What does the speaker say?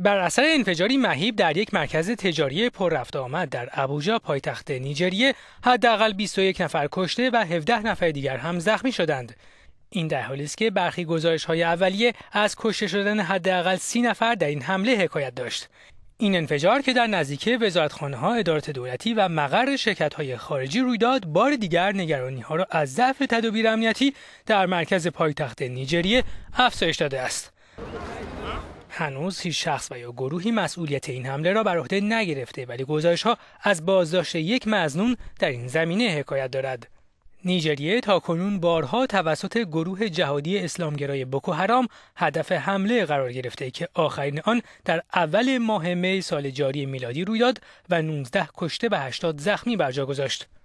بر اثر انفجاری مهیب در یک مرکز تجاری پر رفت آمد در ابوجا پایتخت نیجریه حداقل 21 نفر کشته و 17 نفر دیگر هم زخمی شدند این در حالی است که برخی گزارش های اولیه از کشته شدن حداقل 30 نفر در این حمله حکایت داشت این انفجار که در نزدیکی وزارتخانه ها ادارات دولتی و مقر شرکت های خارجی روی داد بار دیگر نگرانی ها را از ضعف تدابیر امنیتی در مرکز پایتخت نیجریه افزایش داده است هنوز هیچ شخص و یا گروهی مسئولیت این حمله را بر عهده نگرفته ولی گزارش ها از بازداشت یک مزنون در این زمینه حکایت دارد نیجریه تا کنون بارها توسط گروه جهادی اسلامگرای بوکو حرام هدف حمله قرار گرفته که آخرین آن در اول ماه می سال جاری میلادی روی و 19 کشته و 80 زخمی بر جا گذاشت.